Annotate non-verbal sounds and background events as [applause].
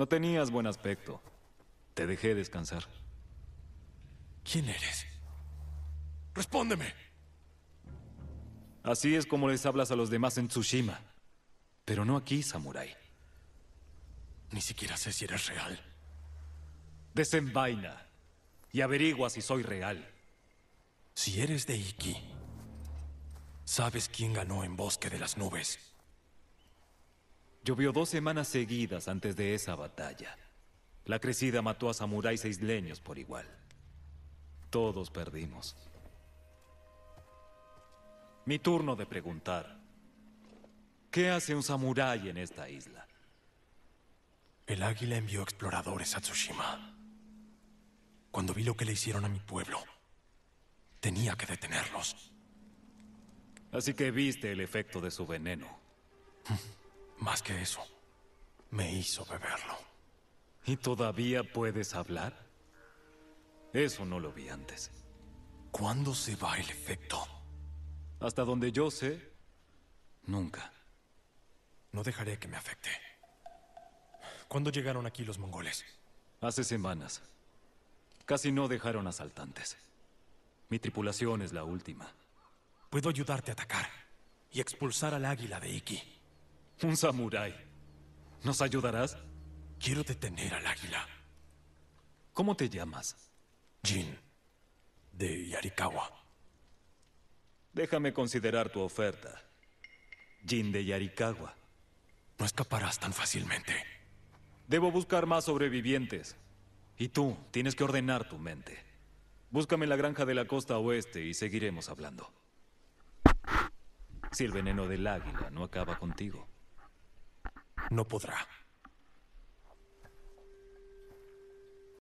No tenías buen aspecto. Te dejé descansar. ¿Quién eres? Respóndeme. Así es como les hablas a los demás en Tsushima. Pero no aquí, Samurai. Ni siquiera sé si eres real. Desenvaina y averigua si soy real. Si eres de Iki, sabes quién ganó en Bosque de las Nubes. Llovió dos semanas seguidas antes de esa batalla. La crecida mató a samuráis e isleños por igual. Todos perdimos. Mi turno de preguntar. ¿Qué hace un samurái en esta isla? El águila envió exploradores a Tsushima. Cuando vi lo que le hicieron a mi pueblo, tenía que detenerlos. Así que viste el efecto de su veneno. [laughs] Más que eso, me hizo beberlo. ¿Y todavía puedes hablar? Eso no lo vi antes. ¿Cuándo se va el efecto? Hasta donde yo sé, nunca. No dejaré que me afecte. ¿Cuándo llegaron aquí los mongoles? Hace semanas. Casi no dejaron asaltantes. Mi tripulación es la última. Puedo ayudarte a atacar y expulsar al águila de Iki. Un samurái. ¿Nos ayudarás? Quiero detener al águila. ¿Cómo te llamas? Jin, de Yarikawa. Déjame considerar tu oferta. Jin de Yarikawa. No escaparás tan fácilmente. Debo buscar más sobrevivientes. Y tú, tienes que ordenar tu mente. Búscame en la granja de la costa oeste y seguiremos hablando. Si el veneno del águila no acaba contigo no podrá.